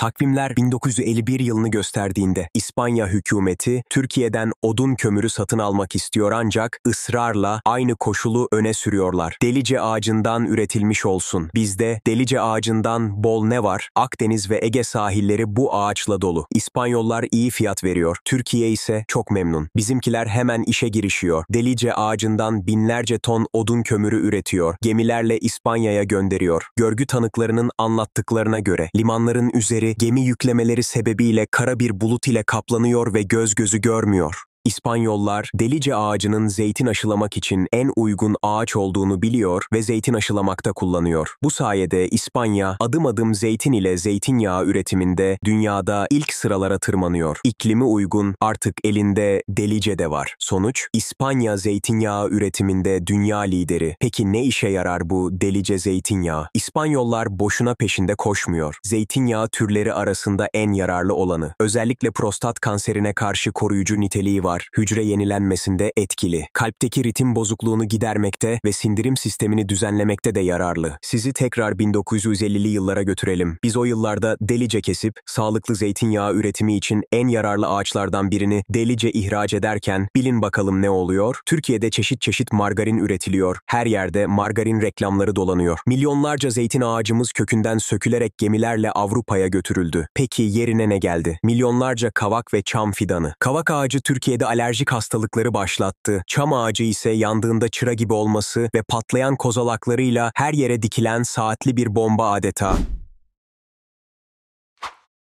Takvimler 1951 yılını gösterdiğinde İspanya hükümeti Türkiye'den odun kömürü satın almak istiyor ancak ısrarla aynı koşulu öne sürüyorlar. Delice ağacından üretilmiş olsun. Bizde delice ağacından bol ne var? Akdeniz ve Ege sahilleri bu ağaçla dolu. İspanyollar iyi fiyat veriyor. Türkiye ise çok memnun. Bizimkiler hemen işe girişiyor. Delice ağacından binlerce ton odun kömürü üretiyor. Gemilerle İspanya'ya gönderiyor. Görgü tanıklarının anlattıklarına göre limanların üzeri gemi yüklemeleri sebebiyle kara bir bulut ile kaplanıyor ve göz gözü görmüyor. İspanyollar delice ağacının zeytin aşılamak için en uygun ağaç olduğunu biliyor ve zeytin aşılamakta kullanıyor. Bu sayede İspanya adım adım zeytin ile zeytinyağı üretiminde dünyada ilk sıralara tırmanıyor. İklimi uygun artık elinde delice de var. Sonuç İspanya zeytinyağı üretiminde dünya lideri. Peki ne işe yarar bu delice zeytinyağı? İspanyollar boşuna peşinde koşmuyor. Zeytinyağı türleri arasında en yararlı olanı. Özellikle prostat kanserine karşı koruyucu niteliği var var, hücre yenilenmesinde etkili. Kalpteki ritim bozukluğunu gidermekte ve sindirim sistemini düzenlemekte de yararlı. Sizi tekrar 1950'li yıllara götürelim. Biz o yıllarda delice kesip, sağlıklı zeytinyağı üretimi için en yararlı ağaçlardan birini delice ihraç ederken, bilin bakalım ne oluyor? Türkiye'de çeşit çeşit margarin üretiliyor. Her yerde margarin reklamları dolanıyor. Milyonlarca zeytin ağacımız kökünden sökülerek gemilerle Avrupa'ya götürüldü. Peki yerine ne geldi? Milyonlarca kavak ve çam fidanı. Kavak ağacı Türkiye'de ülkede alerjik hastalıkları başlattı. Çam ağacı ise yandığında çıra gibi olması ve patlayan kozalaklarıyla her yere dikilen saatli bir bomba adeta.